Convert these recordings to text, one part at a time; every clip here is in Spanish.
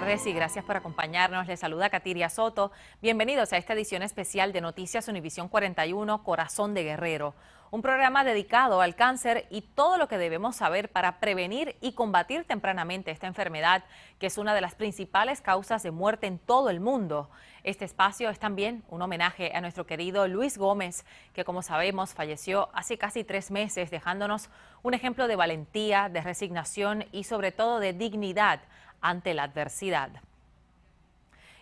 tardes y gracias por acompañarnos. Les saluda Katiria Soto. Bienvenidos a esta edición especial de Noticias Univisión 41, Corazón de Guerrero. Un programa dedicado al cáncer y todo lo que debemos saber para prevenir y combatir tempranamente esta enfermedad, que es una de las principales causas de muerte en todo el mundo. Este espacio es también un homenaje a nuestro querido Luis Gómez, que como sabemos falleció hace casi tres meses, dejándonos un ejemplo de valentía, de resignación y sobre todo de dignidad ante la adversidad.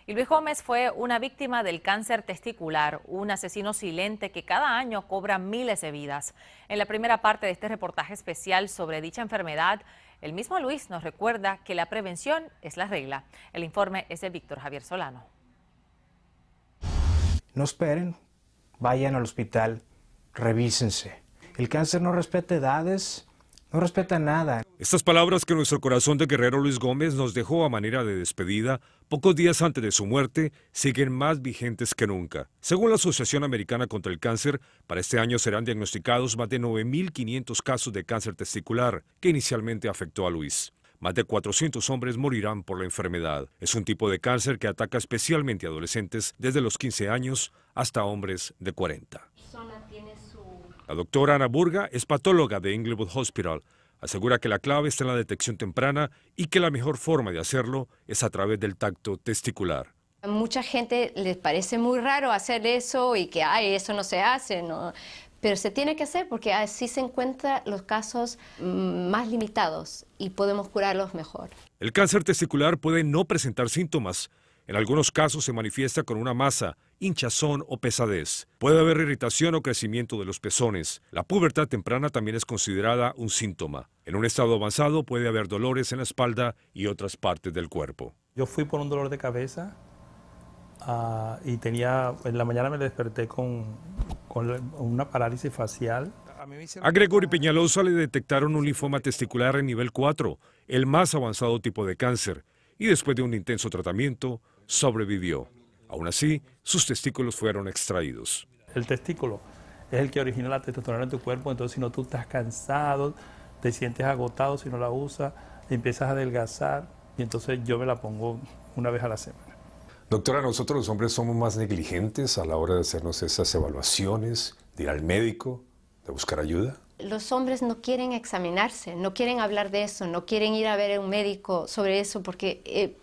Y Luis Gómez fue una víctima del cáncer testicular, un asesino silente que cada año cobra miles de vidas. En la primera parte de este reportaje especial sobre dicha enfermedad, el mismo Luis nos recuerda que la prevención es la regla. El informe es de Víctor Javier Solano. No esperen, vayan al hospital, revísense. El cáncer no respeta edades, no respeta nada. Estas palabras que nuestro corazón de guerrero Luis Gómez nos dejó a manera de despedida pocos días antes de su muerte siguen más vigentes que nunca. Según la Asociación Americana contra el Cáncer, para este año serán diagnosticados más de 9.500 casos de cáncer testicular que inicialmente afectó a Luis. Más de 400 hombres morirán por la enfermedad. Es un tipo de cáncer que ataca especialmente a adolescentes desde los 15 años hasta hombres de 40. La doctora Ana Burga es patóloga de Inglewood Hospital. Asegura que la clave está en la detección temprana y que la mejor forma de hacerlo es a través del tacto testicular. A mucha gente les parece muy raro hacer eso y que, eso no se hace, Pero se tiene que hacer porque así se encuentran los casos mm, más limitados y podemos curarlos mejor. El cáncer testicular puede no presentar síntomas, en algunos casos se manifiesta con una masa, hinchazón o pesadez. Puede haber irritación o crecimiento de los pezones. La pubertad temprana también es considerada un síntoma. En un estado avanzado puede haber dolores en la espalda y otras partes del cuerpo. Yo fui por un dolor de cabeza ah, y tenía, en la mañana me desperté con, con una parálisis facial. A Gregory Peñalosa le detectaron un linfoma testicular en nivel 4, el más avanzado tipo de cáncer, y después de un intenso tratamiento, sobrevivió. Aún así, sus testículos fueron extraídos. El testículo es el que origina la testosterona en tu cuerpo, entonces si no tú estás cansado, te sientes agotado si no la usas, empiezas a adelgazar y entonces yo me la pongo una vez a la semana. Doctora, nosotros los hombres somos más negligentes a la hora de hacernos esas evaluaciones, de ir al médico, de buscar ayuda. Los hombres no quieren examinarse, no quieren hablar de eso, no quieren ir a ver a un médico sobre eso porque... Eh,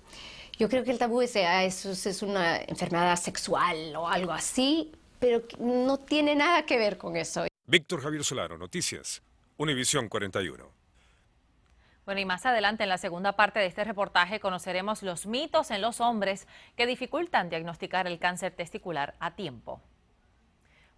yo creo que el tabú es, ah, eso es una enfermedad sexual o algo así, pero no tiene nada que ver con eso. Víctor Javier Solaro, Noticias, Univisión 41. Bueno, y más adelante en la segunda parte de este reportaje conoceremos los mitos en los hombres que dificultan diagnosticar el cáncer testicular a tiempo.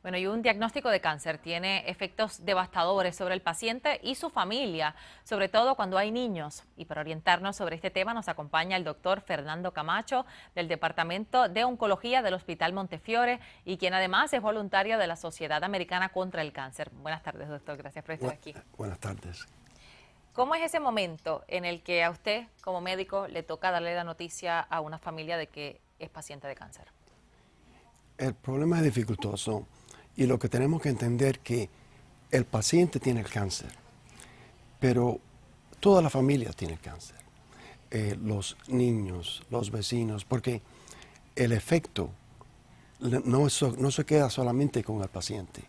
Bueno, y un diagnóstico de cáncer tiene efectos devastadores sobre el paciente y su familia, sobre todo cuando hay niños. Y para orientarnos sobre este tema nos acompaña el doctor Fernando Camacho del Departamento de Oncología del Hospital Montefiore y quien además es voluntario de la Sociedad Americana contra el Cáncer. Buenas tardes, doctor. Gracias por estar aquí. Buenas tardes. ¿Cómo es ese momento en el que a usted, como médico, le toca darle la noticia a una familia de que es paciente de cáncer? El problema es dificultoso y lo que tenemos que entender que el paciente tiene el cáncer, pero toda la familia tiene el cáncer. Eh, los niños, los vecinos, porque el efecto no, no se queda solamente con el paciente.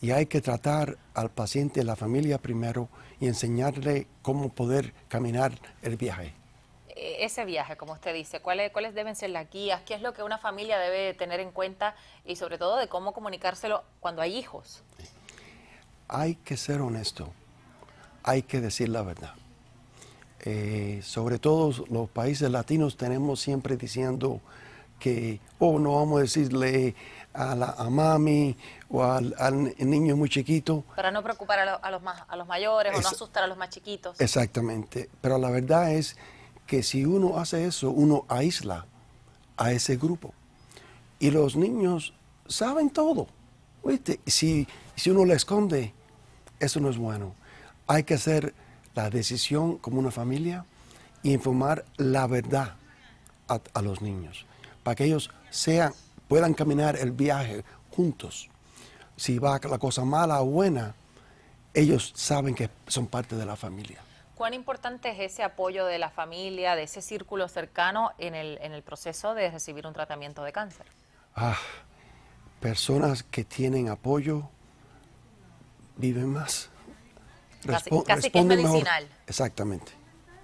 Y hay que tratar al paciente, la familia primero, y enseñarle cómo poder caminar el viaje. E-, ese viaje, como usted dice, ¿cuáles, cuáles deben ser las guías, qué es lo que una familia debe tener en cuenta y sobre todo de cómo comunicárselo cuando hay hijos. Hay que ser honesto, hay que decir la verdad. Eh, sobre todo los países latinos tenemos siempre diciendo que, oh, no vamos a decirle a, la, mami o al, niño muy chiquito. Para no preocupar a, a los, más, a los mayores o no asustar a los más chiquitos. Exactamente, pero la verdad es que si uno hace eso, uno aísla a ese grupo. Y los niños saben todo. Si, si uno le esconde, eso no es bueno. Hay que hacer la decisión como una familia y informar la verdad a, a los niños, para que ellos sean, puedan caminar el viaje juntos. Si va la cosa mala o buena, ellos saben que son parte de la familia. ¿Cuán importante es ese apoyo de la familia, de ese círculo cercano en el, proceso de recibir un tratamiento de cáncer? Ah, personas que tienen apoyo viven más. casi, que es medicinal. Exactamente.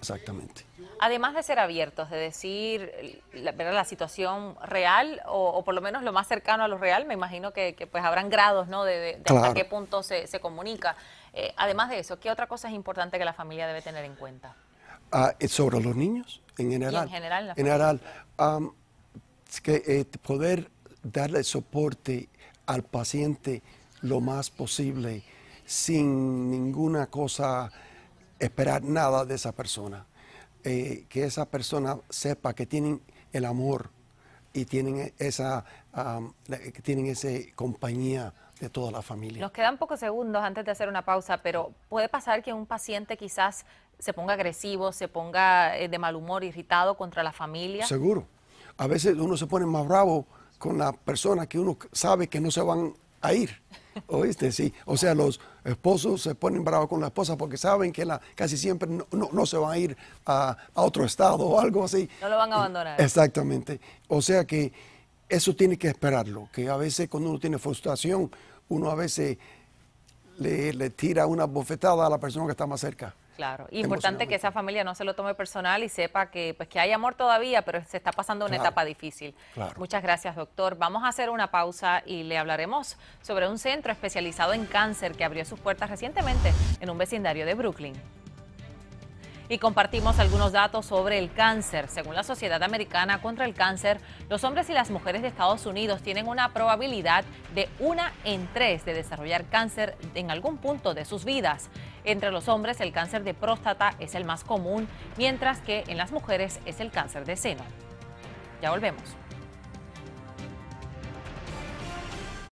Exactamente. Además de ser abiertos, de decir la, situación real o, por lo menos lo más cercano a lo real, me imagino que, pues habrán grados de, hasta qué punto se, se comunica. Eh, además de eso, ¿qué otra cosa es importante que la familia debe tener en cuenta? Ah, eh, sobre los niños en general. en general. En general eh, poder darle soporte al paciente lo más posible sin ninguna cosa esperar nada de esa persona. Eh, que esa persona sepa que tienen el amor y tienen esa que tienen ese compañía de toda la familia. Nos quedan pocos segundos antes de hacer una pausa, pero puede pasar que un paciente quizás se ponga agresivo, se ponga eh, de mal humor, irritado contra la familia. Seguro. A veces uno se pone más bravo con la persona que uno sabe que no se van a ir. Oíste, sí. O sea, los esposos se ponen bravos con la esposa porque saben que la, casi siempre no, no, se van a ir a, otro estado o algo así. No lo van a abandonar. Exactamente. O sea que eso tiene que esperarlo, que a veces cuando uno tiene frustración, uno a veces le tira una bofetada a la persona que está más cerca. Claro, importante que esa familia no se lo tome personal y sepa que pues que hay amor todavía, pero se está pasando una etapa difícil. Muchas gracias, doctor. Vamos a hacer una pausa y le hablaremos sobre un centro especializado en cáncer que abrió sus puertas recientemente en un vecindario de Brooklyn. Y compartimos algunos datos sobre el cáncer. Según la Sociedad Americana contra el Cáncer, los hombres y las mujeres de Estados Unidos tienen una probabilidad de una en tres de desarrollar cáncer en algún punto de sus vidas. Entre los hombres el cáncer de próstata es el más común, mientras que en las mujeres es el cáncer de seno. Ya volvemos.